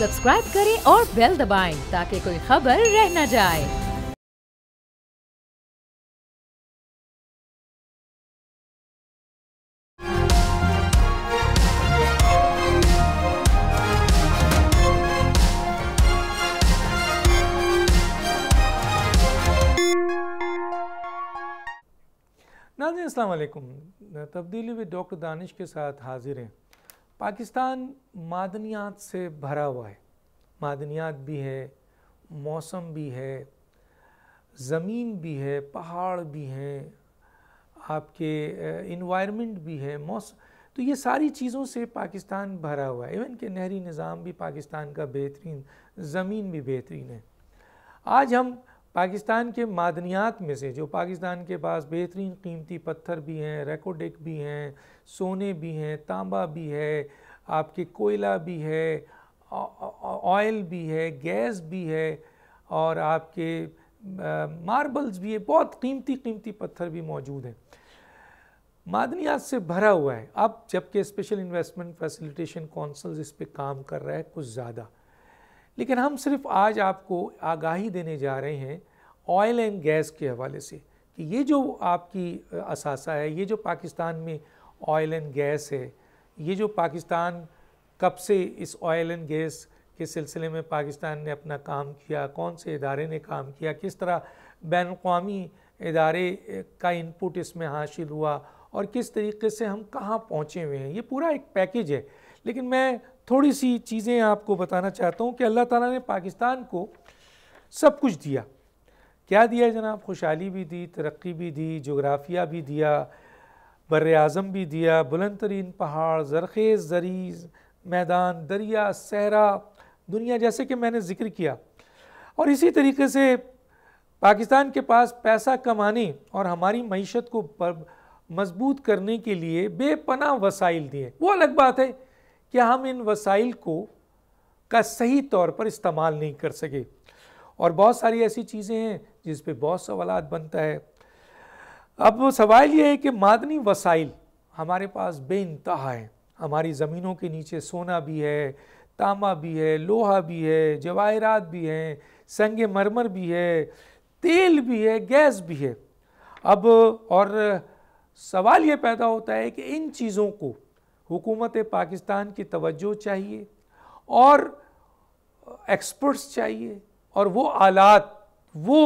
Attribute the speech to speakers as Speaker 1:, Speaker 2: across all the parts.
Speaker 1: subscribe करें और bell दबाएं ताकि कोई खबर रह न जाए नाजी असलकुम तब्दीली में डॉक्टर दानिश के साथ हाजिर हैं पाकिस्तान मादनियात से भरा हुआ है मादनियात भी है मौसम भी है ज़मीन भी है पहाड़ भी हैं आपके इन्वायरमेंट भी है मौसम तो ये सारी चीज़ों से पाकिस्तान भरा हुआ है इवन के नहरी निज़ाम भी पाकिस्तान का बेहतरीन ज़मीन भी बेहतरीन है आज हम पाकिस्तान के मादनियात में से जो पाकिस्तान के पास बेहतरीन कीमती पत्थर भी हैं रेकोडिक भी हैं सोने भी हैं तांबा भी है आपके कोयला भी है ऑयल भी है गैस भी है और आपके मार्बल्स भी है बहुत कीमती कीमती पत्थर भी मौजूद हैं मादनियात से भरा हुआ है अब जबकि स्पेशल इन्वेस्टमेंट फैसिलिटेशन कौंसल इस पर काम कर रहा है कुछ ज़्यादा लेकिन हम सिर्फ आज आपको आगाही देने जा रहे हैं ऑयल एंड गैस के हवाले से कि ये जो आपकी असासा है ये जो पाकिस्तान में ऑयल एंड गैस है ये जो पाकिस्तान कब से इस ऑयल एंड गैस के सिलसिले में पाकिस्तान ने अपना काम किया कौन से इदारे ने काम किया किस तरह बैन अवी इदारे का इनपुट इसमें हासिल हुआ और किस तरीके से हम कहाँ पहुँचे हुए हैं ये पूरा एक पैकेज है लेकिन मैं थोड़ी सी चीज़ें आपको बताना चाहता हूँ कि अल्लाह ताला ने पाकिस्तान को सब कुछ दिया क्या दिया जनाब खुशहाली भी दी तरक्की भी दी जोग्राफिया भी दिया बर अज़म भी दिया बुलंद तरीन पहाड़ जरखेज़ जरीज़ मैदान दरिया सहरा दुनिया जैसे कि मैंने ज़िक्र किया और इसी तरीके से पाकिस्तान के पास पैसा कमाने और हमारी मीशत को मजबूत करने के लिए बेपना वसाइल दिए वो अलग बात है कि हम इन वसाइल को का सही तौर पर इस्तेमाल नहीं कर सके और बहुत सारी ऐसी चीज़ें हैं जिस पे बहुत सवाल बनता है अब सवाल ये है कि मादनी वसाइल हमारे पास बे हैं हमारी ज़मीनों के नीचे सोना भी है तांबा भी है लोहा भी है जवाहरात भी हैं संग मरमर भी है तेल भी है गैस भी है अब और सवाल ये पैदा होता है कि इन चीज़ों को हुकूमत पाकिस्तान की तवज्जो चाहिए और एक्सपर्ट्स चाहिए और वो आलात वो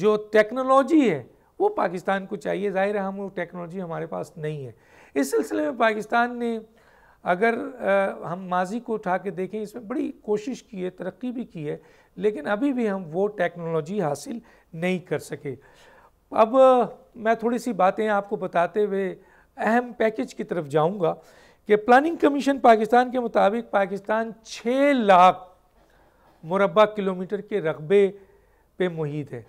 Speaker 1: जो टेक्नोलॉजी है वो पाकिस्तान को चाहिए ज़ाहिर है हम वो टेक्नोलॉजी हमारे पास नहीं है इस सिलसिले में पाकिस्तान ने अगर आ, हम माजी को उठा के देखें इसमें बड़ी कोशिश की है तरक्की भी की है लेकिन अभी भी हम वो टेक्नोलॉजी हासिल नहीं कर सके अब आ, मैं थोड़ी सी बातें आपको बताते हुए अहम पैकेज की तरफ जाऊंगा कि प्लानिंग कमीशन पाकिस्तान के मुताबिक पाकिस्तान छः लाख मुरबा किलोमीटर के रकबे पे मुहित है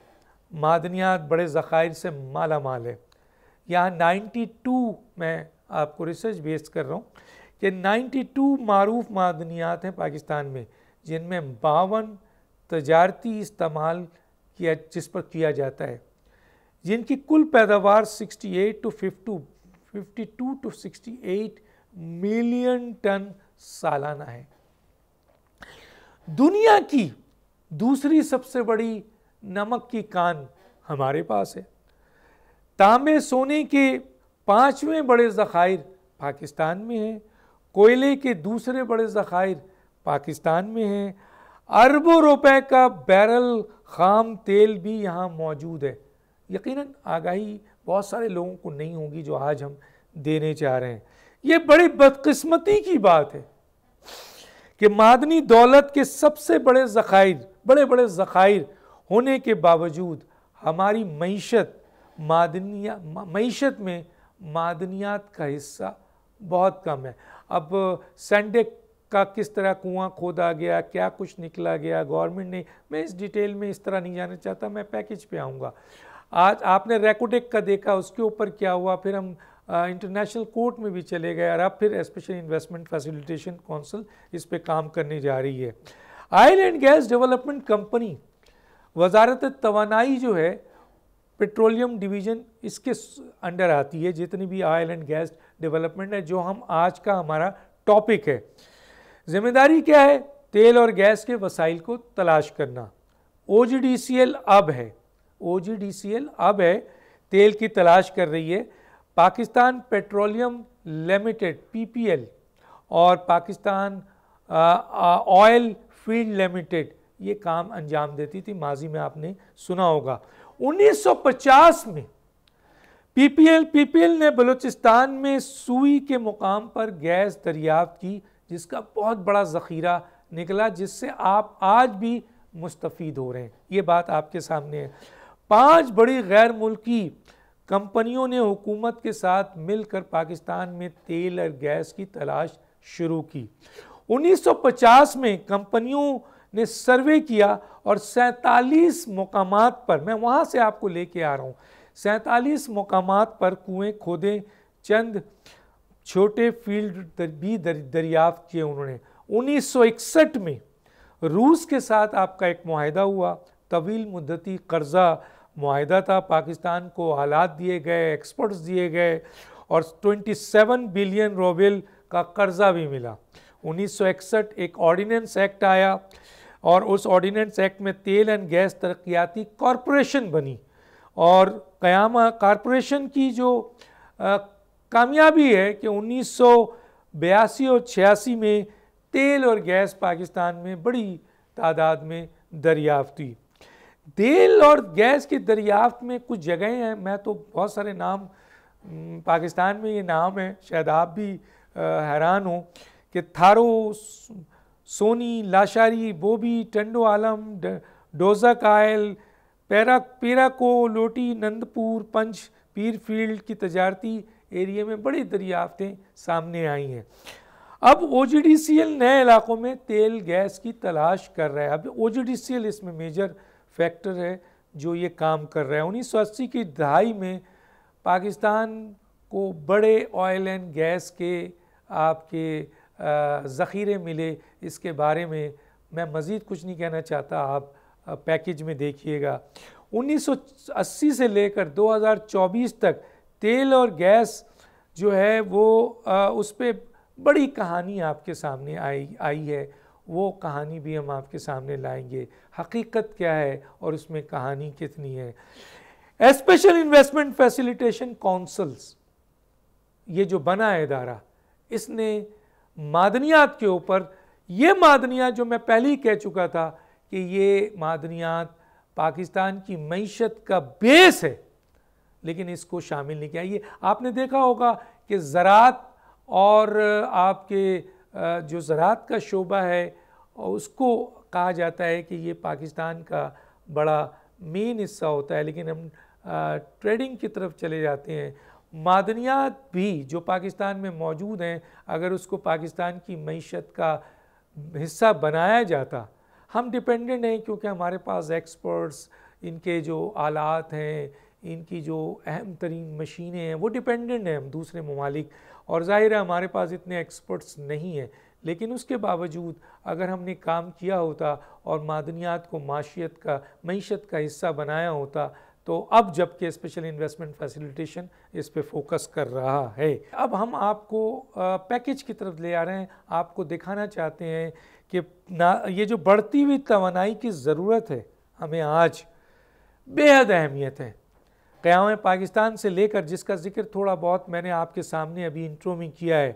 Speaker 1: मादनियात बड़े ज़ख़ायर से माला माल है यहाँ 92 मैं आपको रिसर्च बेस्ड कर रहा हूँ कि 92 मरूफ मादनियात हैं पाकिस्तान में जिनमें बावन तजारती इस्तेमाल किया जिस पर किया जाता है जिनकी कुल पैदावार 68 टू 52 52 टू 68 मिलियन टन सालाना है दुनिया की दूसरी सबसे बड़ी नमक की कान हमारे पास है तांबे सोने के पांचवें बड़े ज़खायर पाकिस्तान में हैं कोयले के दूसरे बड़े ज़खायर पाकिस्तान में हैं अरबों रुपए का बैरल खाम तेल भी यहाँ मौजूद है यकीनन आगाही बहुत सारे लोगों को नहीं होगी जो आज हम देने चाह रहे हैं ये बड़ी बदकिस्मती की बात है कि मादनी दौलत के सबसे बड़े ज़खायर बड़े बड़े ज़खायर होने के बावजूद हमारी मीशत मादनिया मीशत में मादनियात का हिस्सा बहुत कम है अब सेंडेक का किस तरह कुआं खोदा गया क्या कुछ निकला गया गवर्नमेंट ने मैं इस डिटेल में इस तरह नहीं जाना चाहता मैं पैकेज पे आऊँगा आज आपने रेकोडेक का देखा उसके ऊपर क्या हुआ फिर हम इंटरनेशनल कोर्ट में भी चले गए और अब फिर स्पेशल इन्वेस्टमेंट फैसिलिटेशन काउंसिल इस पर काम करने जा रही है oil and gas development company वजारत तोानाई जो है पेट्रोलियम डिवीज़न इसके अंडर आती है जितनी भी आयल एंड गैस डेवलपमेंट है जो हम आज का हमारा टॉपिक है जिम्मेदारी क्या है तेल और गैस के वसाइल को तलाश करना ओ अब है ओ अब है तेल की तलाश कर रही है पाकिस्तान पेट्रोलियम लिमिटेड पीपीएल और पाकिस्तान ऑयल फील्ड लिमिटेड ये काम अंजाम देती थी माजी में आपने सुना होगा 1950 में पीपीएल पीपीएल ने बलूचिस्तान में सुई के मुकाम पर गैस दरियाफ्त की जिसका बहुत बड़ा ज़ख़ीरा निकला जिससे आप आज भी मुस्तफ़ हो रहे हैं ये बात आपके सामने है पांच बड़ी गैर मुल्की कंपनियों ने हुकूमत के साथ मिलकर पाकिस्तान में तेल और गैस की तलाश शुरू की 1950 में कंपनियों ने सर्वे किया और सैतालीस मकाम पर मैं वहाँ से आपको लेके आ रहा हूँ सैतालीस मकाम पर कुएं खोदे चंद छोटे फील्ड भी दरियाफ्त किए उन्होंने 1961 में रूस के साथ आपका एक माहिदा हुआ तवील मुद्दती कर्जा माहदा था पाकिस्तान को हालात दिए गए एक्सपर्ट्स दिए गए और 27 बिलियन रोबिल का कर्जा भी मिला 1961 एक ऑर्डिनेंस एक्ट आया और उस ऑर्डिनेंस एक्ट में तेल एंड गैस तरक्याती कॉरपोरेशन बनी और क़यामा कॉरपोरेशन की जो कामयाबी है कि उन्नीस बयासी और छियासी में तेल और गैस पाकिस्तान में बड़ी तादाद में दरियाफ्त हुई तेल और गैस की दरियाफ्त में कुछ जगहें हैं मैं तो बहुत सारे नाम पाकिस्तान में ये नाम है शायद आप भी हैरान हो कि थारो सोनी लाशारी बोबी टंडो आलम डोजा कायल पैरा पेराको लोटी नंदपुर पंच पीर फील्ड की तजारती एरिए में बड़ी दरियाफ्तें सामने आई हैं अब ओ नए इलाकों में तेल गैस की तलाश कर रहा है अब ओ इसमें मेजर फैक्टर है जो ये काम कर रहा है अस्सी की दहाई में पाकिस्तान को बड़े ऑयल एंड गैस के आपके ज़ख़ीरे मिले इसके बारे में मैं मज़ीद कुछ नहीं कहना चाहता आप पैकेज में देखिएगा 1980 से लेकर 2024 तक तेल और गैस जो है वो उस पर बड़ी कहानी आपके सामने आई आई है वो कहानी भी हम आपके सामने लाएंगे हकीकत क्या है और उसमें कहानी कितनी है स्पेशल इन्वेस्टमेंट फैसिलिटेशन काउंसल्स ये जो बना है इदारा इसने मादनियात के ऊपर ये मादनियात जो मैं पहले ही कह चुका था कि ये मादनियात पाकिस्तान की मीशत का बेस है लेकिन इसको शामिल नहीं किया ये आपने देखा होगा कि ज़रात और आपके जो ज़रात का शोबा है और उसको कहा जाता है कि ये पाकिस्तान का बड़ा मेन हिस्सा होता है लेकिन हम ट्रेडिंग की तरफ चले जाते हैं मादनियात भी जो पाकिस्तान में मौजूद हैं अगर उसको पाकिस्तान की मीशत का हिस्सा बनाया जाता हम डिपेंडेंट हैं क्योंकि हमारे पास एक्सपर्ट्स इनके जो आलात हैं इनकी जो अहम तरीन मशीनें हैं वो डिपेंडेंट हैं हम दूसरे ममालिक और ज़ाहिर है हमारे पास इतने एक्सपर्ट्स नहीं हैं लेकिन उसके बावजूद अगर हमने काम किया होता और मादनियात को माशियत का मीशत का हिस्सा बनाया होता तो अब जबकि स्पेशल इन्वेस्टमेंट फैसिलिटेशन इस पे फोकस कर रहा है अब हम आपको पैकेज की तरफ ले आ रहे हैं आपको दिखाना चाहते हैं कि ना ये जो बढ़ती हुई तोनाई की ज़रूरत है हमें आज बेहद अहमियत है क़याम पाकिस्तान से लेकर जिसका जिक्र थोड़ा बहुत मैंने आपके सामने अभी इंट्रो में किया है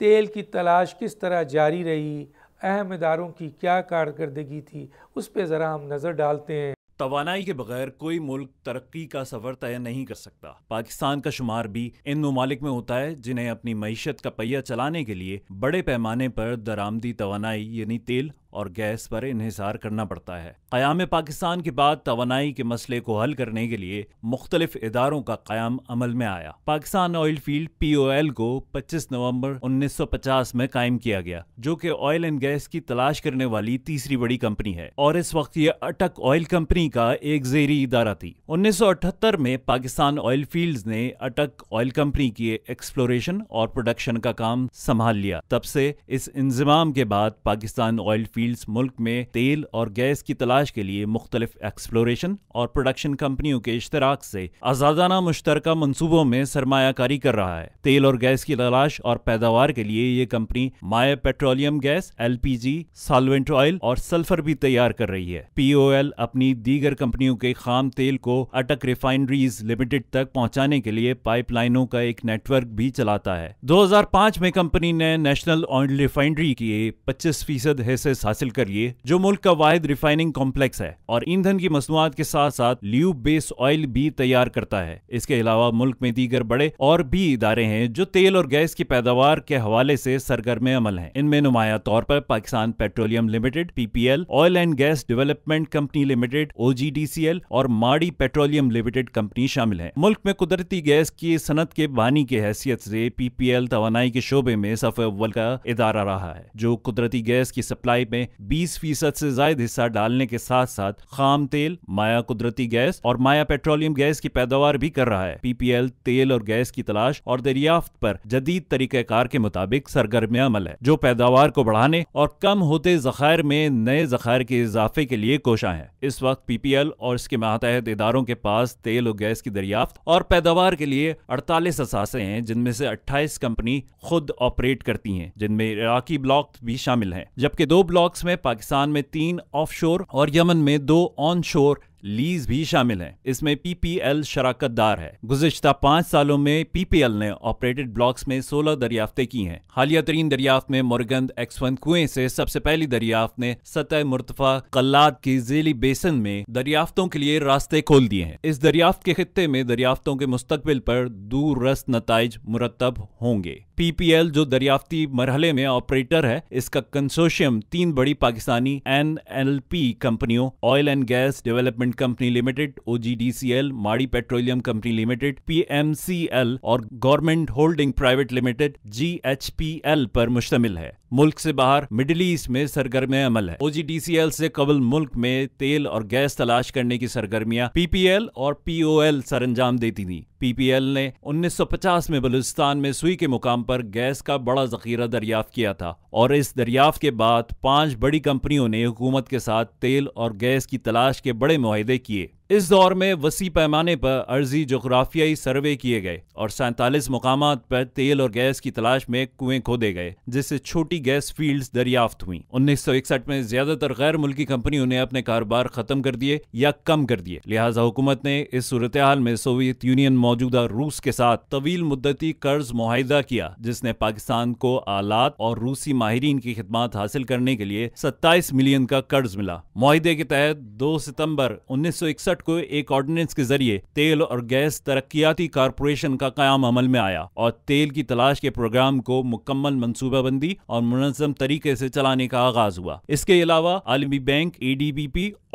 Speaker 1: तेल की तलाश किस तरह जारी रही अहम इदारों की क्या कारकर्दगी थी उस पर ज़रा हम नज़र डालते हैं तोानाई के बगैर
Speaker 2: कोई मुल्क तरक्की का सफ़र तय नहीं कर सकता पाकिस्तान का शुमार भी इन ममालिक में होता है जिन्हें अपनी मीशत का पहिया चलाने के लिए बड़े पैमाने पर दरामदी तोानाई यानी तेल और गैस पर इन्हिसार करना पड़ता है क्याम पाकिस्तान के बाद तोनाई के मसले को हल करने के लिए मुख्तलिफ इदारों का क़्याम अमल में आया Pakistan oil field P O L को पच्चीस नवम्बर उन्नीस सौ पचास में कायम किया गया जो कि ऑयल एंड गैस की तलाश करने वाली तीसरी बड़ी कंपनी है और इस वक्त ये अटक ऑयल कंपनी का एक जेरी इदारा थी उन्नीस सौ अठहत्तर में पाकिस्तान ऑयल फील्ड ने अटक ऑयल कंपनी की एक्सप्लोरेशन और प्रोडक्शन का काम संभाल लिया तब से इस इंजमाम के बाद पाकिस्तान ऑयल फील्ड फील्ड्स मुल्क में तेल और गैस की तलाश के लिए मुख्तलिफ एक्सप्लोरेशन और प्रोडक्शन कंपनियों के इश्तराक से आज़ादाना मुश्तर मनसूबों में सरमाकारी कर रहा है तेल और गैस की तलाश और पैदावार के लिए ये कंपनी माया petroleum gas L P G solvent oil और सल्फर भी तैयार कर रही है पी ओ एल अपनी दीगर कंपनियों के खाम तेल को अटक रिफाइनरीज लिमिटेड तक पहुंचाने के लिए पाइपलाइनों का एक नेटवर्क भी चलाता है 2005 में कंपनी ने नेशनल ऑयल रिफाइनरी के 25 फीसद हिस्से हासिल करिए जो मुल्क का वाहिद रिफाइनिंग कॉम्प्लेक्स है और ईंधन की मसनूआत के साथ साथ ल्यू बेस ऑयल भी तैयार करता है इसके अलावा मुल्क में दीगर बड़े और भी इदारे हैं जो तेल और गैस की पैदावार के हवाले से सरगर्म अमल है इनमें नुमाया तौर पर Pakistan petroleum limited PPL oil and gas development company limited OGDCL और माड़ी पेट्रोलियम लिमिटेड कंपनी शामिल है मुल्क में कुदरती गैस की सनत के बानी की हैसियत से पीपीएल तो के शोबे में सफ अव्वल का इदारा रहा है जो कुदरती गैस की सप्लाई में में फीसद से जायद हिस्सा डालने के साथ साथ खाम तेल माया कुदरती गैस और माया पेट्रोलियम गैस की पैदावार भी कर रहा है पीपीएल तेल और गैस की तलाश और दरियाफ्त पर जदीद तरीक़ार के मुताबिक सरगर्मिया अमल है जो पैदावार को बढ़ाने और कम होते जखायर में नए जखायर के इजाफे के लिए कोशा है इस वक्त पीपीएल और इसके मातहत इदारों के पास तेल और गैस की दरियाफ्त और पैदावार के लिए अड़तालीस असासे हैं जिनमें से अट्ठाईस कंपनी खुद ऑपरेट करती हैं जिनमें इराकी ब्लॉक भी शामिल हैं जबकि दो ब्लॉक स्टॉक्स में पाकिस्तान में तीन ऑफशोर और यमन में दो ऑनशोर लीज भी शामिल हैं इसमें पीपीएल शराकत दार है गुजशत पांच सालों में पीपीएल ने ऑपरेटेड ब्लॉक्स में सोलह दरियाफ्तें की हैं हालिया तरीन दरियाफ्त में मोरगंद एक्सवन कुएं से सबसे पहली दरियाफ्त ने सतह मुर्तफा कल्लाद की जेली बेसन में दरियाफ्तों के लिए रास्ते खोल दिए हैं इस दरियाफ्त के खत्े में दरियाफ्तों के मुस्तबिल पर दूर रस नतज मुरतब होंगे पीपीएल जो दरियाफ्ती मरहले में ऑपरेटर है इसका कंसोशियम तीन बड़ी पाकिस्तानी एन एल पी कंपनियों oil and gas development cement company limited OGDCL Mari petroleum company limited PMCL और government holding private limited GHPL पर मुश्तमिल है मुल्क से बाहर मिडिल ईस्ट में सरगर्मी अमल है ओजीडीसीएल से कबल मुल्क में तेल और गैस तलाश करने की सरगर्मियां पीपीएल और पीओएल सरंजाम देती थी पीपीएल ने 1950 में बलूचिस्तान में सुई के मुकाम पर गैस का बड़ा जखीरा दरियाफ्त किया था और इस दरियाफ्त के बाद पांच बड़ी कंपनियों ने हुकूमत के साथ तेल और गैस की तलाश के बड़े माहे किए इस दौर में वसी पैमाने पर अर्जी जोग्राफियाई सर्वे किए गए और सैंतालीस मकाम पर तेल और गैस की तलाश में कुएं खोदे गए जिससे छोटी गैस फील्ड्स दरियाफ्त हुई 1961 में ज्यादातर गैर मुल्की कंपनियों ने अपने कारोबार खत्म कर दिए या कम कर दिए लिहाजा हुकूमत ने इस सूरत हाल में सोवियत यूनियन मौजूदा रूस के साथ तवील मुद्दती कर्ज मुहिदा किया जिसने पाकिस्तान को आलात और रूसी माहरीन की खिदमत हासिल करने के लिए सत्ताईस मिलियन का कर्ज मिला माहदे के तहत दो सितम्बर उन्नीस सौ इकसठ को एक ऑर्डिनेंस के जरिए तेल और गैस तरक्याती कारपोरेशन का क्याम अमल में आया और तेल की तलाश के प्रोग्राम को मुकम्मल मनसूबाबंदी और मुनजम तरीके से चलाने का आगाज हुआ इसके अलावा आलमी बैंक ए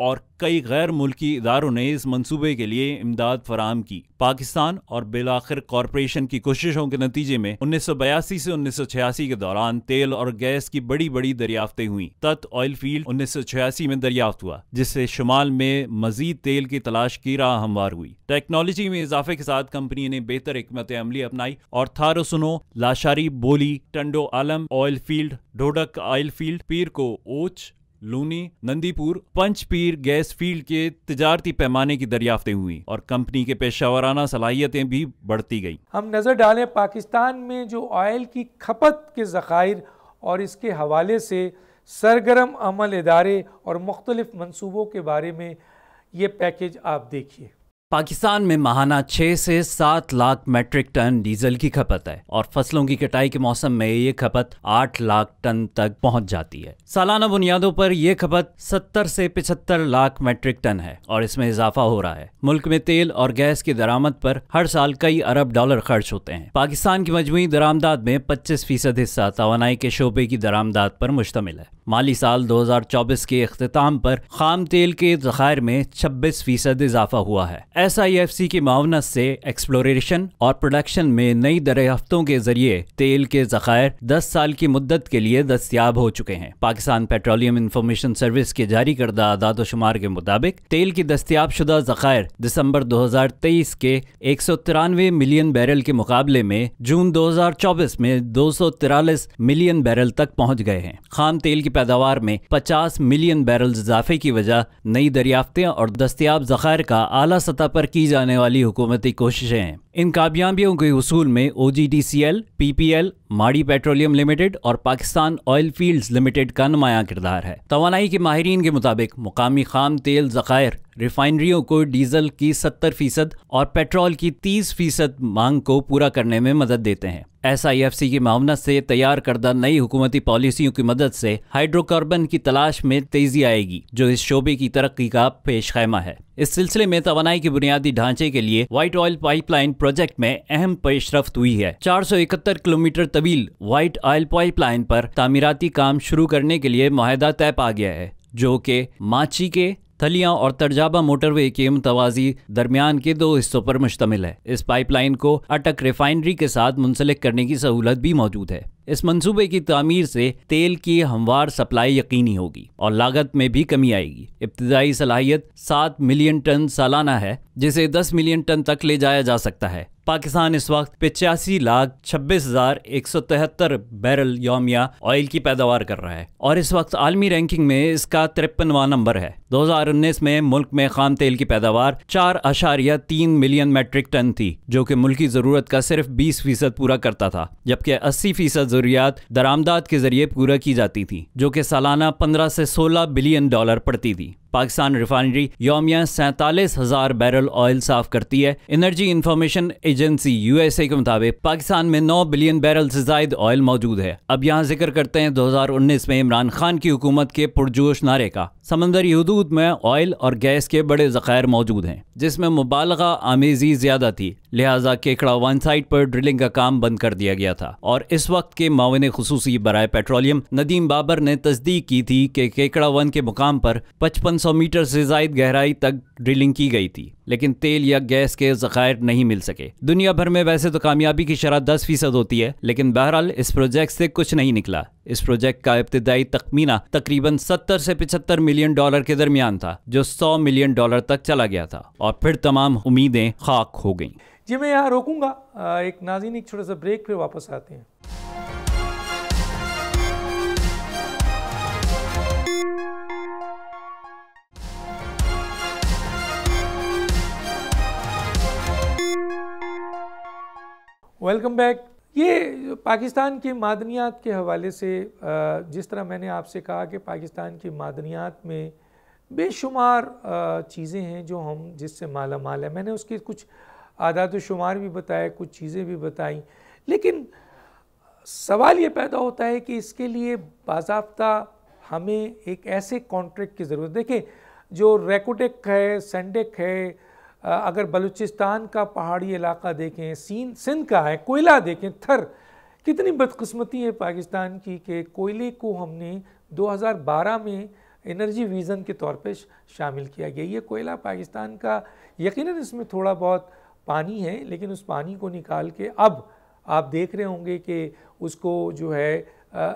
Speaker 2: और कई गैर मुल्की इदारों ने इस मंसूबे के लिए इमदाद फराम की पाकिस्तान और बिलाखिर कॉरपोरेशन की कोशिशों के नतीजे में उन्नीस सौ बयासी से उन्नीस सौ छियासी के दौरान तेल और गैस की बड़ी बड़ी दरियाफ्तें हुई तत् ऑयल फील्ड उन्नीस सौ छियासी में दरियाफ्त हुआ जिससे शुमाल में मजीद तेल की तलाश की राह हमवार हुई टेक्नोलॉजी में इजाफे के साथ कंपनी ने बेहतर हमत अमली अपनाई और थारो सुनो लाशारी बोली Tando Alam oil field Dhodak oil field पीर को ओच लूनी नंदीपुर पंचपीर गैस फील्ड के तजारती पैमाने की दरियाफ्तें हुई और कंपनी के पेशा वराना सलाहियतें भी बढ़ती गई
Speaker 1: हम नज़र डालें पाकिस्तान में जो ऑयल की खपत के ज़खायर और इसके हवाले से सरगरम अमल इदारे और मुख्तलिफ मनसूबों के बारे में ये पैकेज आप देखिए
Speaker 2: पाकिस्तान में माहाना 6 से सात लाख मेट्रिक टन डीजल की खपत है और फसलों की कटाई के मौसम में ये खपत आठ लाख टन तक पहुंच जाती है सालाना बुनियादों पर यह खपत सत्तर से पिछहत्तर लाख मेट्रिक टन है और इसमें इजाफा हो रहा है मुल्क में तेल और गैस की दरामद पर हर साल कई अरब डॉलर खर्च होते हैं पाकिस्तान की मजमू दरामदाद में पच्चीस फीसद हिस्सा तोानाई के शोबे की दरामदाद पर मुश्तमिल है माली साल 2024 के अख्ताम पर खाम तेल के जखायर में 26 फीसद इजाफा हुआ है एस आई एफ सी की मावनत से एक्सप्लोरेशन और प्रोडक्शन में नई दरियाफ्तों के जरिए तेल के जखायर 10 साल की मुद्दत के लिए दस्तियाब हो चुके हैं पाकिस्तान पेट्रोलियम इंफॉर्मेशन सर्विस के जारी करदा आदाद शुमार के मुताबिक तेल की दस्तियाब शुदा जखायर दिसंबर 2023 के एक मिलियन बैरल के मुकाबले में जून 2024 में दो मिलियन बैरल तक पहुँच गए हैं खाम तेल की पैदावार में पचास मिलियन बैरल इजाफे की वजह नई दरियाफ्तें और दस्तियाब जखायर का आला सतह पर की जाने वाली हुकूमती कोशिशें हैं इन कामयाबियों के उसूल में O G D C L P P L Mari petroleum limited और पाकिस्तान ऑयल फील्ड्स लिमिटेड का नुमाया किरदार है तोानाई के माहरीन के मुताबिक मुकामी खाम तेल ज़ख़ायर रिफाइनरियों को डीजल की सत्तर फीसद और पेट्रोल की तीस फीसद मांग को पूरा करने में मदद देते हैं एस आई एफ सी की मामना से तैयार करदा नई हुकूमती पॉलिसियों की मदद से हाइड्रोकार्बन की तलाश में तेजी आएगी जो इस शोबे की तरक्की का पेश खैमा है इस सिलसिले में तोनाई के बुनियादी ढांचे के लिए व्हाइट ऑयल पाइपलाइन प्रोजेक्ट में अहम पेशरफ हुई है 471 किलोमीटर तवील व्हाइट ऑयल पाइपलाइन पर तामीराती काम शुरू करने के लिए माहदा तय पा गया है जो कि माची के थलियां और तर्जाबा मोटरवे के मुतवाजी दरमियान के दो हिस्सों पर मुश्तमिल है इस पाइपलाइन को अटक रिफाइनरी के साथ मुंसलिक करने की सहूलत भी मौजूद है इस मंसूबे की तमीर से तेल की हमवार सप्लाई यकीनी होगी और लागत में भी कमी आएगी इब्तदाई सलाहियत सात मिलियन टन सालाना है जिसे दस मिलियन टन तक ले जाया जा सकता है पाकिस्तान इस वक्त पिचासी लाख छब्बीस हजार एक सौ तिहत्तर बैरल योमिया ऑयल की पैदावार कर रहा है और इस वक्त आलमी रैंकिंग में इसका तिरपनवा नंबर है 2019 में मुल्क में खाम तेल की पैदावार चार अशारिया तीन मिलियन मेट्रिक टन थी जो कि मुल्क की ज़रूरत का सिर्फ 20 फीसद पूरा करता था जबकि 80 फीसद ज़रूरियात दरामदाद के ज़रिए पूरा की जाती थी जो कि सालाना 15 से 16 बिलियन डॉलर पड़ती थी पाकिस्तान रिफाइनरी योमिया सैंतालीस हज़ार बैरल ऑयल साफ करती है एनर्जी इंफॉर्मेशन एजेंसी यूएसए के मुताबिक पाकिस्तान में 9 बिलियन बैरल से जायद ऑयल मौजूद है अब यहाँ जिक्र करते हैं 2019 में इमरान खान की हुकूमत के पुरजोश नारे का समंदरी हदूद में ऑयल और गैस के बड़े ज़ख़ायर मौजूद हैं जिसमें मुबालगा आमेजी ज़्यादा थी लिहाजा केकड़ा वन साइड पर ड्रिलिंग का काम बंद कर दिया गया था और इस वक्त के मावन खसूसी बरए पेट्रोलियम नदीम बाबर ने तस्दीक की थी कि केकड़ा वन के मुकाम पर पचपन सौ मीटर से जायद गहराई तक ड्रिलिंग की गई थी लेकिन तेल या गैस के ज़खायर नहीं मिल सके दुनिया भर में वैसे तो कामयाबी की शरह दस फीसद होती है लेकिन बहरहाल इस प्रोजेक्ट से कुछ नहीं निकला इस प्रोजेक्ट का इब्तदाई तखमीना तकरीबन सत्तर से पिछहत्तर मिलियन मिलियन डॉलर के दरमियान था जो 100 मिलियन डॉलर तक चला गया था और फिर तमाम उम्मीदें खाक हो गईं
Speaker 1: जी मैं यहाँ रोकूंगा एक नाजीन एक छोटा सा ब्रेक फिर वापस आते हैं वेलकम बैक ये पाकिस्तान की मादनियात के हवाले से जिस तरह मैंने आपसे कहा कि पाकिस्तान की मादनियात में बेशुमार चीज़ें हैं जो हम जिससे माला माल है मैंने उसके कुछ आदात शुमार भी बताए कुछ चीज़ें भी बताई लेकिन सवाल ये पैदा होता है कि इसके लिए बाबा हमें एक ऐसे कॉन्ट्रैक्ट की ज़रूरत देखें जो रेकोटेक है सेंडेक है अगर बलूचिस्तान का पहाड़ी इलाका देखें सीन सिंध का है कोयला देखें थर कितनी बदकस्मती है पाकिस्तान की कि कोयले को हमने 2012 में एनर्जी विज़न के तौर पे शामिल किया गया ये कोयला पाकिस्तान का यकीनन इसमें थोड़ा बहुत पानी है लेकिन उस पानी को निकाल के अब आप देख रहे होंगे कि उसको जो है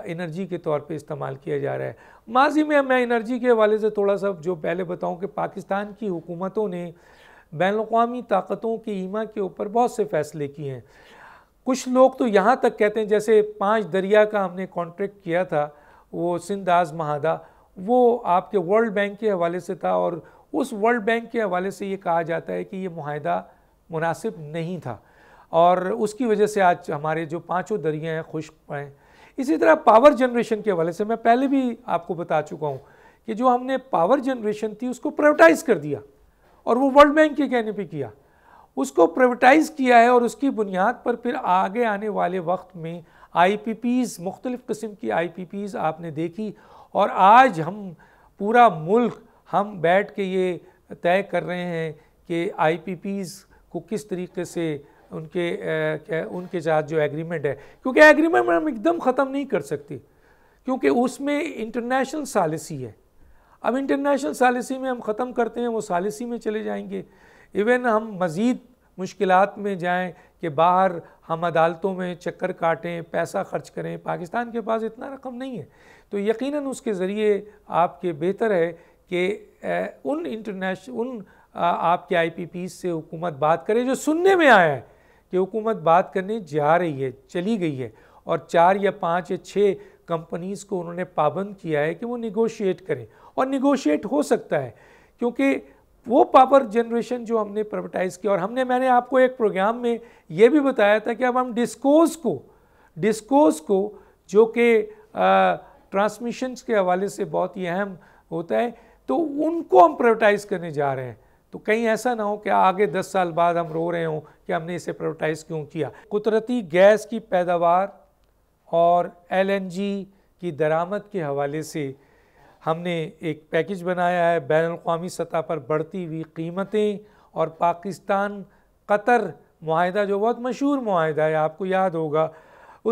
Speaker 1: एनर्जी के तौर पे इस्तेमाल किया जा रहा है माजी में मैं एनर्जी के हवाले से थोड़ा सा जो पहले बताऊं कि पाकिस्तान की हुकूमतों ने बैन अवी ताकतों के ईमा के ऊपर बहुत से फैसले किए हैं कुछ लोग तो यहाँ तक कहते हैं जैसे पाँच दरिया का हमने कॉन्ट्रैक्ट किया था वो सिंध आज महादा वो आपके वर्ल्ड बैंक के हवाले से था और उस वर्ल्ड बैंक के हवाले से ये कहा जाता है कि ये माहदा मुनासिब नहीं था और उसकी वजह से आज हमारे जो पाँचों दरिया हैं खुश हैं इसी तरह पावर जनरेशन के हवाले से मैं पहले भी आपको बता चुका हूँ कि जो हमने पावर जनरेशन थी उसको प्रायोटाइज़ कर दिया और वो वर्ल्ड बैंक के कहने पे किया उसको प्राइवेटाइज किया है और उसकी बुनियाद पर फिर आगे आने वाले वक्त में आई पी पीज़ मुख्तलिफ़ किस्म की आई पी पीज़ आपने देखी और आज हम पूरा मुल्क हम बैठ के ये तय कर रहे हैं कि आई पी पीज़ को किस तरीके से उनके ए, उनके साथ जो एग्रीमेंट है क्योंकि एग्रीमेंट हम एकदम ख़त्म नहीं कर सकते क्योंकि उसमें इंटरनेशनल सालिसी है अब इंटरनेशनल सालिसी में हम ख़त्म करते हैं वो सालिसी में चले जाएंगे इवन हम मज़ीद मुश्किल में जाएँ कि बाहर हम अदालतों में चक्कर काटें पैसा खर्च करें पाकिस्तान के पास इतना रकम नहीं है तो यकीन उसके ज़रिए आपके बेहतर है कि उन इंटरनेश उन आपके आई पी पी से हुकूमत बात करें जो सुनने में आया है कि हुकूमत बात करने जा रही है चली गई है और चार या पाँच या छः कंपनीज़ को उन्होंने पाबंद किया है कि वो निगोशिएट करें और निगोशिएट हो सकता है क्योंकि वो पावर जनरेशन जो हमने प्रवर्टाइज़ किया और हमने मैंने आपको एक प्रोग्राम में ये भी बताया था कि अब हम डिस्कोस को डिस्कोस को जो कि ट्रांसमिशंस के हवाले से बहुत ही अहम होता है तो उनको हम प्रवर्टाइज़ करने जा रहे हैं तो कहीं ऐसा ना हो कि आगे 10 साल बाद हम रो रहे हों कि हमने इसे प्रवर्टाइज़ क्यों किया कुदरती गैस की पैदावार और एल की दरामद के हवाले से हमने एक पैकेज बनाया है बैन अवी सतह पर बढ़ती हुई कीमतें और पाकिस्तान कतर माहिदा जो बहुत मशहूर माहिदा है आपको याद होगा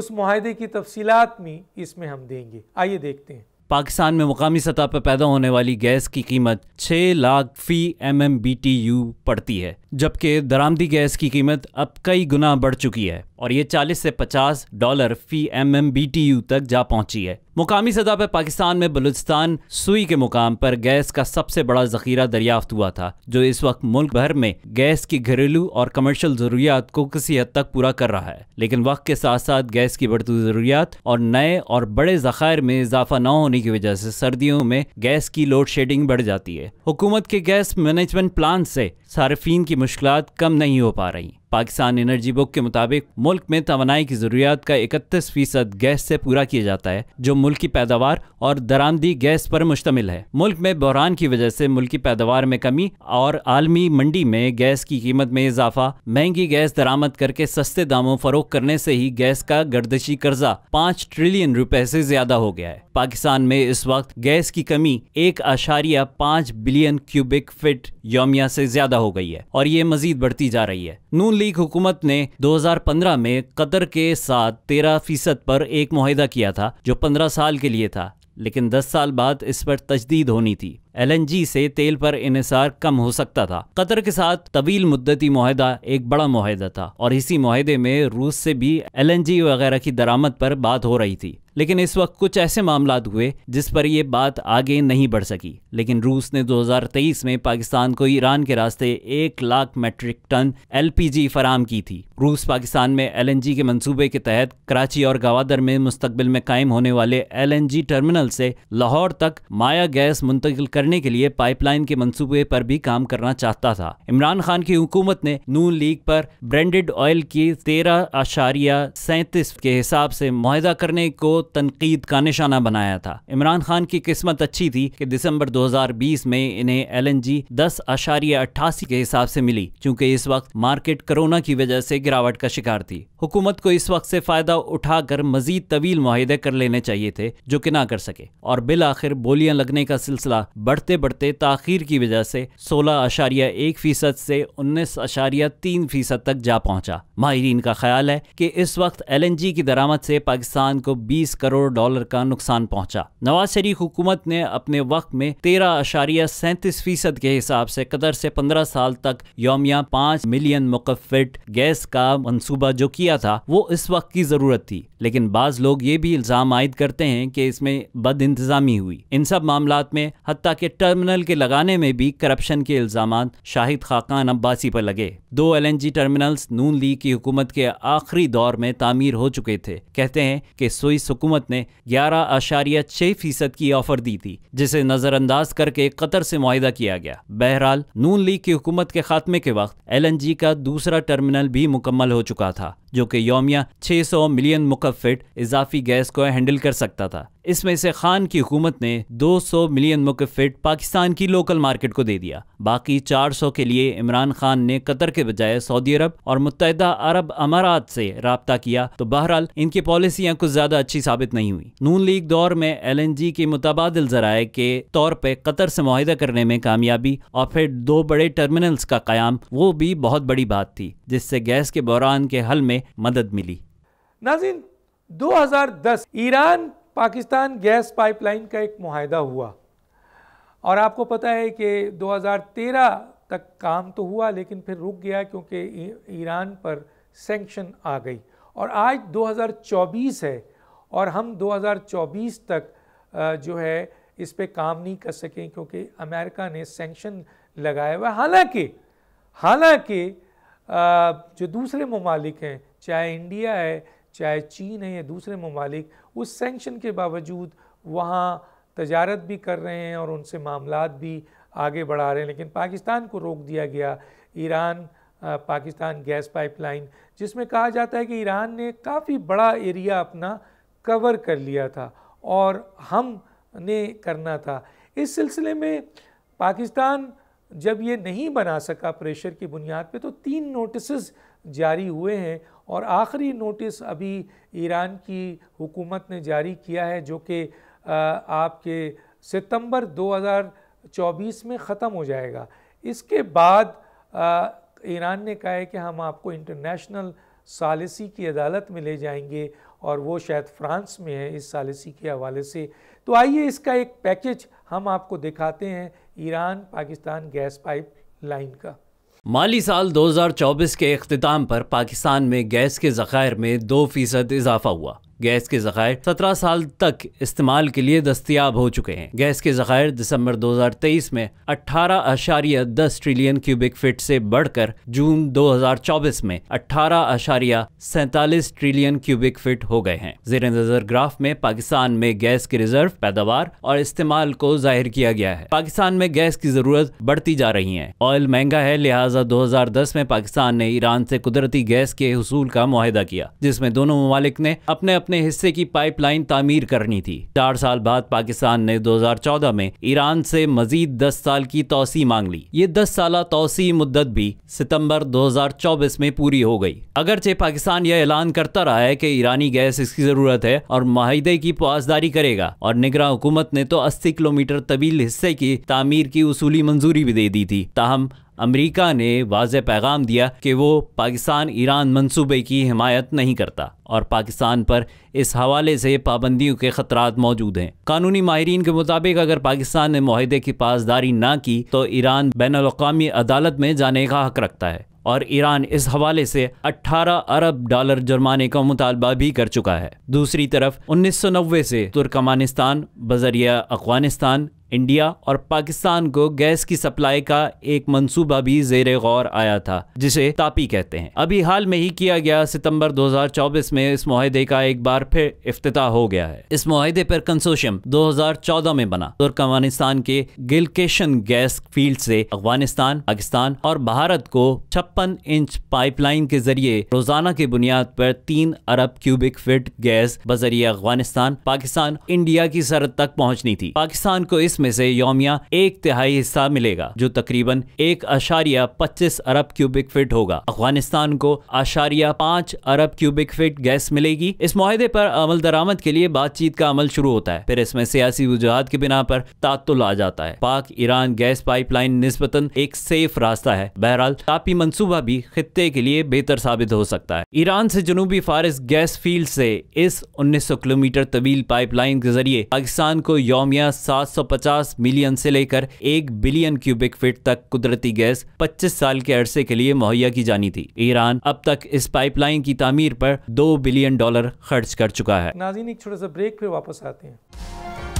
Speaker 1: उस माहदे की तफसीत में इसमें हम देंगे आइए देखते हैं
Speaker 2: पाकिस्तान में मुकामी सतह पर पैदा होने वाली गैस की कीमत 6 लाख फी M M B T U पड़ती है जबकि दरामदी गैस की कीमत अब कई गुना बढ़ चुकी है और ये 40 से 50 डॉलर फी M M B T U तक जा पहुंची है मुकामी सतह पर पाकिस्तान में बलूचिस्तान सुई के मुकाम पर गैस का सबसे बड़ा जखीरा दरियाफ्त हुआ था जो इस वक्त मुल्क भर में गैस की घरेलू और कमर्शियल ज़रूरियात को किसी हद तक पूरा कर रहा है लेकिन वक्त के साथ साथ गैस की बढ़ती ज़रूरियात और नए और बड़े जखायर में इजाफा न होने की वजह से सर्दियों में गैस की लोड शेडिंग बढ़ जाती है हुकूमत के गैस मैनेजमेंट प्लान से सार्फिन की मुश्किल कम नहीं हो पा रही पाकिस्तान एनर्जी बुक के मुताबिक मुल्क में तोनाई की ज़रूरियात का इकतीस फीसद गैस से पूरा किया जाता है जो मुल्क की पैदावार और दरामदी गैस पर मुश्तमिल है मुल्क में बहरान की वजह से मुल्क की पैदावार में कमी और आलमी मंडी में गैस की कीमत में इजाफा महंगी गैस दरामद करके सस्ते दामों फरोख करने से ही गैस का गर्दशी कर्जा पाँच ट्रिलियन रुपए से ज्यादा हो गया है पाकिस्तान में इस वक्त गैस की कमी एक आशारिया पाँच बिलियन क्यूबिक फिट योमिया से ज्यादा हो गई है और ये मजीद बढ़ती जा रही है नून लीग हुकूमत ने 2015 में कतर के साथ 13 फीसद पर एक माहिदा किया था जो 15 साल के लिए था लेकिन 10 साल बाद इस पर तजदीद होनी थी एलएनजी से तेल पर इसार कम हो सकता था कतर के साथ तवील मुद्दती माहिदा एक बड़ा माहिदा था और इसी माहदे में रूस से भी एलएनजी वगैरह की दरामद पर बात हो रही थी लेकिन इस वक्त कुछ ऐसे मामला हुए जिस पर यह बात आगे नहीं बढ़ सकी लेकिन रूस ने 2023 में पाकिस्तान को ईरान के रास्ते एक लाख मेट्रिक टन एलपीजी फराम की थी रूस पाकिस्तान में एलएनजी के मंसूबे के तहत कराची और गवादर में मुस्तबिल में कायम होने वाले एलएनजी टर्मिनल से लाहौर तक माया गैस मुंतकिल कर करने के लिए पाइपलाइन के मंसूबे पर भी काम करना चाहता था इमरान खान की हुकूमत ने नून लीग पर ब्रांडेड ऑयल की तेरह आशारिया सैंतीस के हिसाब से माहा करने को तनकीद का निशाना बनाया था इमरान खान की किस्मत अच्छी थी कि दिसंबर 2020 में इन्हें एल एन जी दस आशारिया अट्ठासी के हिसाब से मिली चूँकि इस वक्त मार्केट कोरोना की वजह से गिरावट का शिकार थी हुकूमत को इस वक्त से फ़ायदा उठाकर मजीद तवील माहे कर लेने चाहिए थे जो कि ना कर सके और बिल आखिर बोलियां लगने का सिलसिला बढ़ते बढ़ते तखिर की वजह से सोलह अशारिया एक फ़ीसद से उन्नीस अशारिया तीन फ़ीसद तक जा पहुँचा माहरीन का ख्याल है कि इस वक्त एल एन जी की दरामद से पाकिस्तान को बीस करोड़ डॉलर का नुकसान पहुँचा नवाज शरीफ हुकूमत ने अपने वक्त में तेरह अशारिया सैंतीस फ़ीसद के हिसाब से कदर से पंद्रह साल तक योमिया पाँच मिलियन मुकफिट गैस का मनसूबा जो किया था वो इस वक्त की ज़रूरत थी लेकिन बाज़ लोग ये भी इल्ज़ाम आयद करते हैं कि इसमें बद इंतज़ामी हुई इन सब मामला में हती के टर्मिनल के लगाने में भी करप्शन के इल्ज़ाम शाहिद खाकान अब्बासी पर लगे दो L N G terminals Noon League की हुकूमत के आखिरी दौर में तामीर हो चुके थे कहते हैं कि सोइस हुकूमत ने ग्यारह आशारिया छह फीसद की ऑफर दी थी जिसे नज़रअंदाज करके कतर से मुहिदा किया गया बहरहाल नून लीग की हुकूमत के खात्मे के वक्त एल एन जी का दूसरा टर्मिनल भी मुकम्मल हो चुका था जो कि योमिया 600 मिलियन मुकफ़ इजाफी गैस को हैंडल कर सकता था इसमें से खान की हुकूमत ने 200 मिलियन मुकफिट पाकिस्तान की लोकल मार्केट को दे दिया बाकी 400 के लिए इमरान खान ने कतर के बजाय सऊदी अरब और मुतहदा अरब अमारात से रबता किया तो बहरहाल इनकी पॉलिसियाँ कुछ ज़्यादा अच्छी साबित नहीं हुई नून लीग दौर में एल एन जी के मुतबादल जराए के तौर पर कतर से माहिदा करने में कामयाबी और फिर दो बड़े टर्मिनल्स का क्याम वो भी बहुत बड़ी बात थी जिससे गैस के बहरान के हल में मदद मिली
Speaker 1: नाजिन 2010 ईरान पाकिस्तान गैस पाइपलाइन का एक माहदा हुआ और आपको पता है कि 2013 तक काम तो हुआ लेकिन फिर रुक गया क्योंकि ईरान पर सेंक्शन आ गई और आज 2024 है और हम 2024 तक जो है इस पर काम नहीं कर सकें क्योंकि अमेरिका ने सेंक्शन लगाया हुआ हालांकि हालांकि जो दूसरे ममालिक हैं चाहे इंडिया है चाहे चीन है या दूसरे ममालिक उस सेंक्शन के बावजूद वहाँ तजारत भी कर रहे हैं और उनसे मामला भी आगे बढ़ा रहे हैं लेकिन पाकिस्तान को रोक दिया गया ईरान पाकिस्तान गैस पाइपलाइन जिसमें कहा जाता है कि ईरान ने काफ़ी बड़ा एरिया अपना कवर कर लिया था और हम ने करना था इस सिलसिले में पाकिस्तान जब ये नहीं बना सका प्रेशर की बुनियाद पे तो तीन नोटिस जारी हुए हैं और आखिरी नोटिस अभी ईरान की हुकूमत ने जारी किया है जो कि आपके सितंबर 2024 में ख़त्म हो जाएगा इसके बाद ईरान ने कहा है कि हम आपको इंटरनेशनल सालिसी की अदालत में ले जाएंगे और वो शायद फ्रांस में है इस सालिसी के हवाले से तो आइए इसका एक पैकेज हम आपको दिखाते हैं Iran Pakistan gas pipe line का
Speaker 2: माली साल 2024 के अख्ताम पर पाकिस्तान में गैस के ज़ख़ायर में दो फ़ीसद इजाफा हुआ गैस के जखायर सत्रह साल तक इस्तेमाल के लिए दस्तियाब हो चुके हैं गैस के जखायर दिसंबर 2023 में अठारह अशारिया दस ट्रिलियन क्यूबिक फिट से बढ़कर जून 2024 में अठारह अशारिया सैतालीस ट्रिलियन क्यूबिक फिट हो गए हैं जेर नजर ग्राफ में पाकिस्तान में गैस के रिजर्व पैदावार और इस्तेमाल को जाहिर किया गया है पाकिस्तान में गैस की जरूरत बढ़ती जा रही है ऑयल महंगा है लिहाजा 2010 में पाकिस्तान ने ईरान से कुदरती गैस के हसूल का मुहिदा किया जिसमें दोनों ममालिक ने अपने अपने अपने हिस्से की पाइपलाइन तामीर करनी थी चार साल बाद पाकिस्तान ने 2014 में ईरान से मजीद 10 साल की तोसी मांग ली ये 10 साल तोसी मुद्दत भी सितंबर 2024 में पूरी हो गई अगरचे पाकिस्तान यह ऐलान करता रहा है कि ईरानी गैस इसकी जरूरत है और माहिदे की पासदारी करेगा और निगरा हुकूमत ने तो अस्सी किलोमीटर तवील हिस्से की तामीर की उसूली मंजूरी भी दे दी थी ताहम अमरीका ने वाज पैगाम दिया कि वो पाकिस्तान ईरान मनसूबे की हिमायत नहीं करता और पाकिस्तान पर इस हवाले से पाबंदियों के खतरा मौजूद हैं कानूनी माहरीन के मुताबिक अगर पाकिस्तान ने माहदे की पासदारी ना की तो ईरान बैन अवी अदालत में जाने का हक रखता है और ईरान इस हवाले से 18 अरब डॉलर जुर्माने का मुतालबा भी कर चुका है दूसरी तरफ उन्नीस सौ नब्बे से तुर्कमानिस्तान बजरिया अफगानिस्तान इंडिया और पाकिस्तान को गैस की सप्लाई का एक मंसूबा भी जेर गौर आया था जिसे तापी कहते हैं अभी हाल में ही किया गया सितंबर 2024 में इस माहे का एक बार फिर अफ्ताह हो गया है इस माहे पर कंसोशियम 2014 में बना तुर्कमानिस्तान के गिलकेशन गैस फील्ड से अफगानिस्तान पाकिस्तान और भारत को छप्पन इंच पाइपलाइन के जरिए रोजाना की बुनियाद पर तीन अरब क्यूबिक फिट गैस बजरिया अफगानिस्तान पाकिस्तान इंडिया की सरहद तक पहुँचनी थी पाकिस्तान को इस में से योमिया एक तिहाई हिस्सा मिलेगा जो तकरीबन एक अशारिया पच्चीस अरब क्यूबिक फिट होगा अफगानिस्तान को अशारिया पाँच अरब क्यूबिक फिट गैस मिलेगी इस माहे पर अमल दरामद के लिए बातचीत का अमल शुरू होता है फिर इसमें सियासी वजूहत की बिना पर तातुल आ जाता है पाक ईरान गैस पाइपलाइन नस्बता एक सेफ रास्ता है बहरहाल तापी मनसूबा भी खत्े के लिए बेहतर साबित हो सकता है ईरान से जनूबी फारस गैस फील्ड से इस 1900 किलोमीटर तवील पाइपलाइन के जरिए पाकिस्तान को योमिया सात सौ पचास पचास मिलियन से लेकर एक बिलियन क्यूबिक फीट तक कुदरती गैस पच्चीस साल के अरसे के लिए मुहैया की जानी थी ईरान अब तक इस पाइपलाइन की तमीर पर दो बिलियन डॉलर खर्च कर चुका है
Speaker 1: नाजीन एक छोटा सा ब्रेक पे वापस आते हैं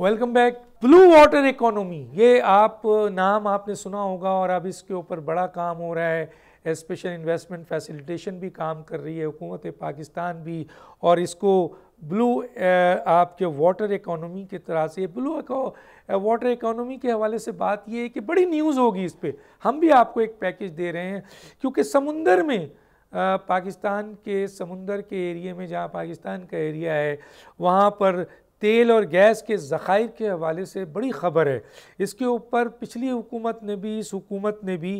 Speaker 1: welcome back blue water economy ये आप नाम आपने सुना होगा और अब इसके ऊपर बड़ा काम हो रहा है स्पेशल इन्वेस्टमेंट फैसिलिटेशन भी काम कर रही है हुकूमत पाकिस्तान भी और इसको ब्लू आपके वाटर इकोनॉमी के तरह से ब्लू वाटर इकोनॉमी के हवाले से बात ये है कि बड़ी न्यूज़ होगी इस पर हम भी आपको एक पैकेज दे रहे हैं क्योंकि समुंदर में पाकिस्तान के समुंदर के एरिए में जहाँ पाकिस्तान का एरिया है वहाँ पर तेल और गैस के ज़ख़ायर के हवाले से बड़ी ख़बर है इसके ऊपर पिछली हुकूमत ने भी इस हुकूमत ने भी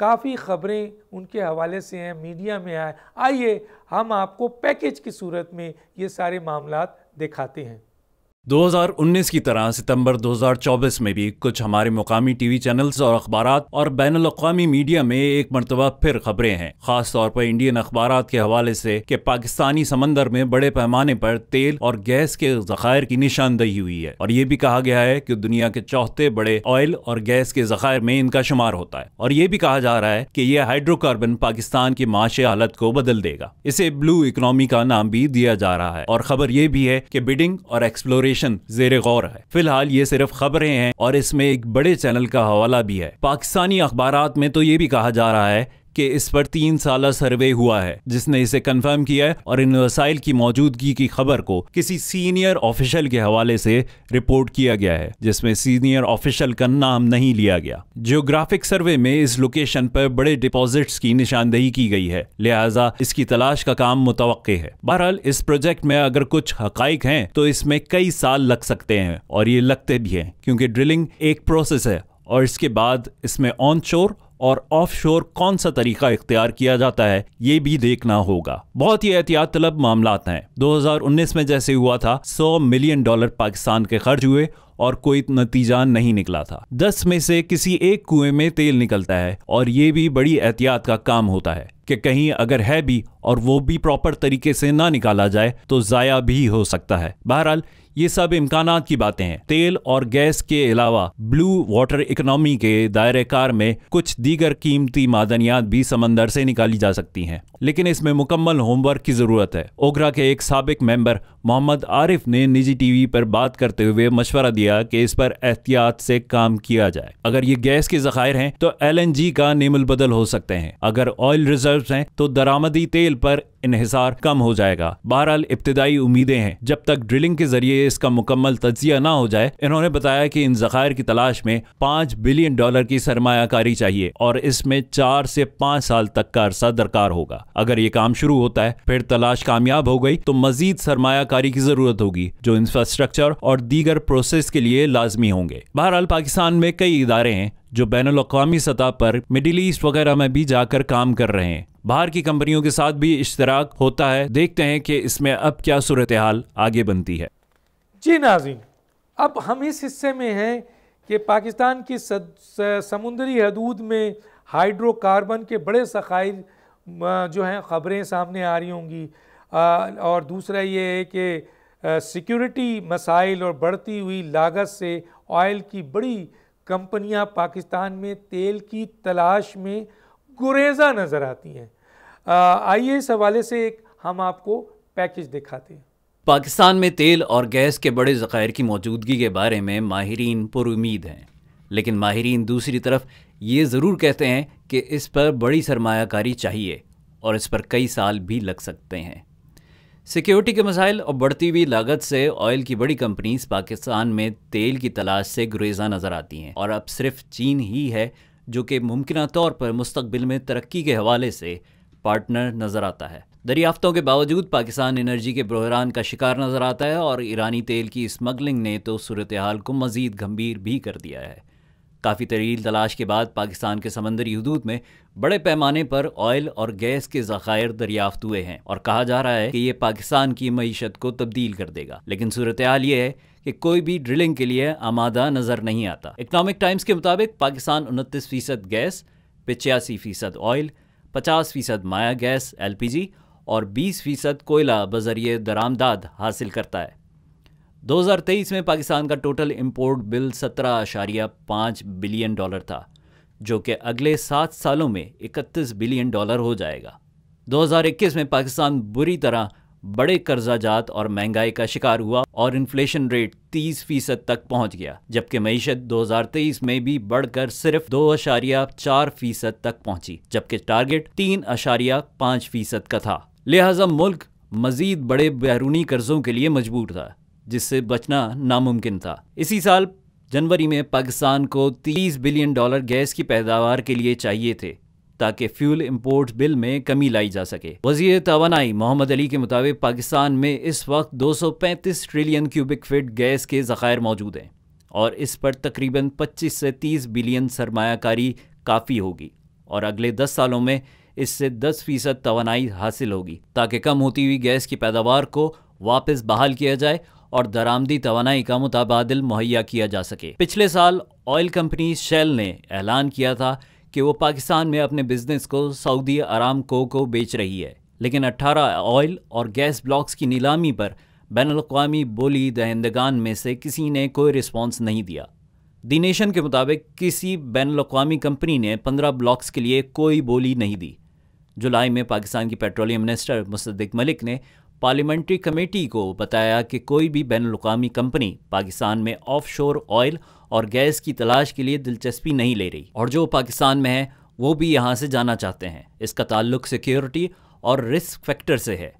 Speaker 1: काफ़ी ख़बरें उनके हवाले से हैं मीडिया में आए आइए हम आपको पैकेज की सूरत में ये सारे मामला दिखाते हैं
Speaker 2: 2019 की तरह सितंबर 2024 में भी कुछ हमारे मुकामी टीवी चैनल्स और अखबार और बैन अवी मीडिया में एक मरतबा फिर खबरें हैं खास तौर पर इंडियन अखबार के हवाले से कि पाकिस्तानी समंदर में बड़े पैमाने पर तेल और गैस के जखायर की निशानदही हुई है और ये भी कहा गया है कि दुनिया के चौथे बड़े ऑयल और गैस के जखायर में इनका शुमार होता है और ये भी कहा जा रहा है कि यह हाइड्रोकार्बन पाकिस्तान की माशी हालत को बदल देगा इसे ब्लू इकोनॉमी का नाम भी दिया जा रहा है और खबर ये भी है कि बिडिंग और एक्सप्लोरेशन ऑपरेशन जेर गौर है फिलहाल ये सिर्फ खबरें हैं और इसमें एक बड़े चैनल का हवाला भी है पाकिस्तानी अखबार में तो ये भी कहा जा रहा है कि इस पर तीन साल सर्वे हुआ है जिसने इसे कंफर्म किया है और इन वसाइल की मौजूदगी की खबर को किसी सीनियर ऑफिशियल के हवाले से रिपोर्ट किया गया है जिसमें सीनियर ऑफिशियल का नाम नहीं लिया गया जियोग्राफिक सर्वे में इस लोकेशन पर बड़े डिपॉजिट्स की निशानदेही की गई है लिहाजा इसकी तलाश का काम मुतव है बहरहाल इस प्रोजेक्ट में अगर कुछ हकाइक हैं तो इसमें कई साल लग सकते हैं और ये लगते भी हैं क्योंकि ड्रिलिंग एक प्रोसेस है और इसके बाद इसमें ऑन शोर और ऑफशोर कौन सा तरीका इख्तियार किया जाता है ये भी देखना होगा बहुत ही एहतियात तलब मामला हैं 2019 में जैसे हुआ था 100 मिलियन डॉलर पाकिस्तान के खर्च हुए और कोई नतीजा नहीं निकला था दस में से किसी एक कुएं में तेल निकलता है और ये भी बड़ी एहतियात का काम होता है कि कहीं अगर है भी और वो भी प्रॉपर तरीके से ना निकाला जाए तो ज़ाया भी हो सकता है बहरहाल ये सब इम्कान की बातें हैं तेल और गैस के अलावा ब्लू वाटर इकोनॉमी के दायरे कार में कुछ दीगर कीमती मादनियात भी समंदर से निकाली जा सकती हैं लेकिन इसमें मुकम्मल होमवर्क की ज़रूरत है ओगरा के एक सबक मेंबर मोहम्मद आरिफ ने निजी टीवी पर बात करते हुए मशवरा दिया कि इस पर एहतियात से काम किया जाए अगर ये गैस के जखायर हैं तो एल का नेमल बदल हो सकते हैं अगर ऑयल रिजर्व हैं तो दरामदी तेल पर इहिसार कम हो जाएगा बहरहाल इब्तदाई उम्मीदें हैं जब तक ड्रिलिंग के जरिए इसका मुकम्मल तजिया ना हो जाए इन्होंने बताया कि इन जखायर की तलाश में पाँच बिलियन डॉलर की सरमाकारी चाहिए और इसमें चार से पाँच साल तक का अरसा दरकार होगा अगर ये काम शुरू होता है फिर तलाश कामयाब हो गई तो मजीद सरमाकारी की जरूरत होगी जो इंफ्रास्ट्रक्चर और दीगर प्रोसेस के लिए लाजमी होंगे बहरहाल पाकिस्तान में कई इदारे हैं जो बैन अवी सतह पर मिडिल ईस्ट वगैरह में भी जाकर काम कर रहे हैं बाहर की कंपनियों के साथ भी इश्तराक होता है देखते हैं कि इसमें अब क्या सूरत हाल आगे बनती है
Speaker 1: जी नाजिन अब हम इस हिस्से में हैं कि पाकिस्तान की समुद्री हदूद में हाइड्रोकार्बन के बड़े सखाइल जो हैं ख़बरें सामने आ रही होंगी और दूसरा ये है कि सिक्योरिटी मसाइल और बढ़ती हुई लागत से ऑयल की बड़ी कंपनियां पाकिस्तान में तेल की तलाश में कुरेजा नज़र आती है आइए इस हवाले से एक हम आपको पैकेज दिखाते हैं
Speaker 2: पाकिस्तान में तेल और गैस के बड़े ज़ख़ायर की मौजूदगी के बारे में माहरीन पुरुद हैं लेकिन माहरीन दूसरी तरफ ये ज़रूर कहते हैं कि इस पर बड़ी सरमाकारी चाहिए और इस पर कई साल भी लग सकते हैं सिक्योरिटी के मसाइल और बढ़ती हुई लागत से ऑयल की बड़ी कंपनीज पाकिस्तान में तेल की तलाश से गुरेजा नज़र आती हैं और अब सिर्फ चीन ही है जो कि मुमकिन तौर पर मुस्तबिल में तरक्की के हवाले से पार्टनर नज़र आता है दरियाफ्तों के बावजूद पाकिस्तान एनर्जी के बहरान का शिकार नज़र आता है और ईरानी तेल की स्मगलिंग ने तो सूरत हाल को मज़ीद गंभीर भी कर दिया है काफ़ी तरील तलाश के बाद पाकिस्तान के समंदरी हदूद में बड़े पैमाने पर ऑयल और गैस के ज़खायर दरियाफ्त हुए हैं और कहा जा रहा है कि ये पाकिस्तान की मीशत को तब्दील कर देगा लेकिन सूरत हाल ये है कि कोई भी ड्रिलिंग के लिए आमादा नजर नहीं आता इकोनॉमिक टाइम्स के मुताबिक पाकिस्तान उनतीस फीसद गैस पिचासी फीसद ऑयल पचास फीसद माया गैस जी और बीस फीसद कोयला बजरिए दरामदाद हासिल करता है 2023 में पाकिस्तान का टोटल इम्पोर्ट बिल सत्रह अशारिया पाँच बिलियन डॉलर था जो कि अगले सात सालों में इकतीस बिलियन डॉलर हो जाएगा 2021 में पाकिस्तान बुरी तरह बड़े कर्जा जात और महंगाई का शिकार हुआ और इन्फ्लेशन रेट 30 फीसद तक पहुंच गया जबकि मीशत 2023 में भी बढ़कर सिर्फ दो अशारिया चार फीसद तक पहुंची जबकि टारगेट तीन अशारिया पाँच फीसद का था लिहाजा मुल्क मजीद बड़े बैरूनी कर्जों के लिए मजबूर था जिससे बचना नामुमकिन था इसी साल जनवरी में पाकिस्तान को 30 बिलियन डॉलर गैस की पैदावार के लिए चाहिए थे ताकि फ्यूल इम्पोर्ट बिल में कमी लाई जा सके वजीर तोानाई मोहम्मद अली के मुताबिक पाकिस्तान में इस वक्त दो सौ पैंतीस ट्रिलियन क्यूबिक फिट गैस के ज़खायर मौजूद हैं और इस पर तकरीबन पच्चीस से तीस बिलियन सरमाकारी काफ़ी होगी और अगले दस सालों में इससे दस फ़ीसद तोनाई हासिल होगी ताकि कम होती हुई गैस की पैदावार को वापस बहाल किया जाए और दरामदी तोानाई का मुतबादल मुहैया किया जा सके पिछले साल ऑयल कंपनी शेल ने ऐलान किया था कि वो पाकिस्तान में अपने बिजनेस को सऊदी आराम को को बेच रही है लेकिन 18 ऑयल और गैस ब्लॉक्स की नीलामी पर बैन अवी बोली दहिंदगान में से किसी ने कोई रिस्पॉन्स नहीं दिया दिनेशन के मुताबिक किसी बैन अवी कंपनी ने 15 ब्लॉक्स के लिए कोई बोली नहीं दी जुलाई में पाकिस्तान की पेट्रोलियम मिनिस्टर मुसद्दिक मलिक ने पार्लियामेंट्री कमेटी को बताया कि कोई भी बैन अवी कंपनी पाकिस्तान में ऑफशोर ऑयल और गैस की तलाश के लिए दिलचस्पी नहीं ले रही और जो पाकिस्तान में है वो भी यहाँ से जाना चाहते हैं इसका ताल्लुक सिक्योरिटी और रिस्क फैक्टर से है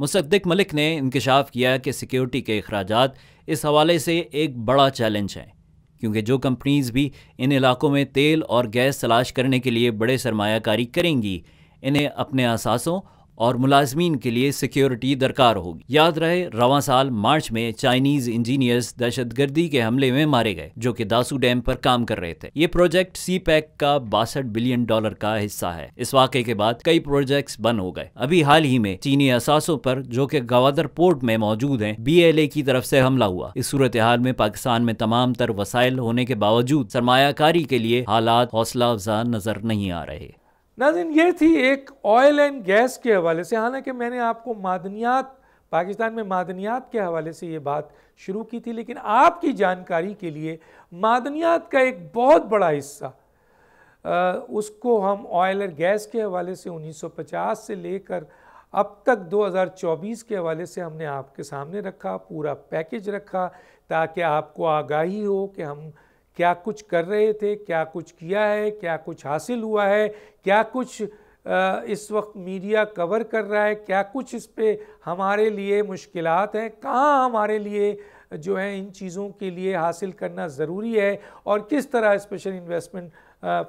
Speaker 2: मुसद्दिक मलिक ने इंकशाफ किया कि सिक्योरिटी के अखराज इस हवाले से एक बड़ा चैलेंज है क्योंकि जो कंपनीज़ भी इन इलाकों में तेल और गैस तलाश करने के लिए बड़े सरमाकारी करेंगी इन्हें अपने असासों और मुलाजमीन के लिए सिक्योरिटी दरकार होगी याद रहे रवा साल मार्च में चाइनीज इंजीनियर्स दहशतगर्दी के हमले में मारे गए जो कि दासू डैम पर काम कर रहे थे ये प्रोजेक्ट सी पैक का बासठ बिलियन डॉलर का हिस्सा है इस वाक़े के बाद कई प्रोजेक्ट बंद हो गए अभी हाल ही में चीनी असासों पर जो कि गवादर पोर्ट में मौजूद है बी की तरफ से हमला हुआ इस सूरत हाल में पाकिस्तान में तमाम तर वसाइल होने के बावजूद सरमाकारी के लिए हालात हौसला अफजा नजर नहीं आ रहे
Speaker 1: नाजिन ये थी एक ऑयल एंड गैस के हवाले से हालांकि मैंने आपको मादनियात पाकिस्तान में मादनियात के हवाले से ये बात शुरू की थी लेकिन आपकी जानकारी के लिए मादनियात का एक बहुत बड़ा हिस्सा उसको हम ऑयल और गैस के हवाले से 1950 से लेकर अब तक 2024 के हवाले से हमने आपके सामने रखा पूरा पैकेज रखा ताकि आपको आगाही हो कि हम क्या कुछ कर रहे थे क्या कुछ किया है क्या कुछ हासिल हुआ है क्या कुछ इस वक्त मीडिया कवर कर रहा है क्या कुछ इस पर हमारे लिए मुश्किल हैं कहाँ हमारे लिए जो है इन चीज़ों के लिए हासिल करना ज़रूरी है और किस तरह स्पेशल इन्वेस्टमेंट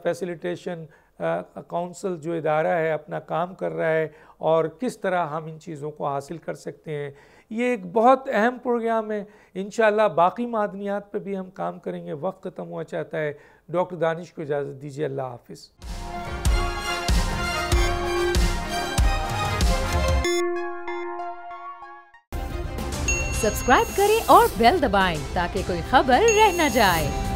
Speaker 1: फैसिलिटेशन काउंसिल जो इदारा है अपना काम कर रहा है और किस तरह हम इन चीज़ों को हासिल कर सकते हैं ये एक बहुत अहम प्रोग्राम है इन बाकी मादनियात पर भी हम काम करेंगे वक्त ख़त्म हुआ चाहता है डॉक्टर दानिश को इजाज़त दीजिए अल्लाह हाफिज़ सब्सक्राइब करें और बेल दबाएं ताकि कोई खबर रह न जाए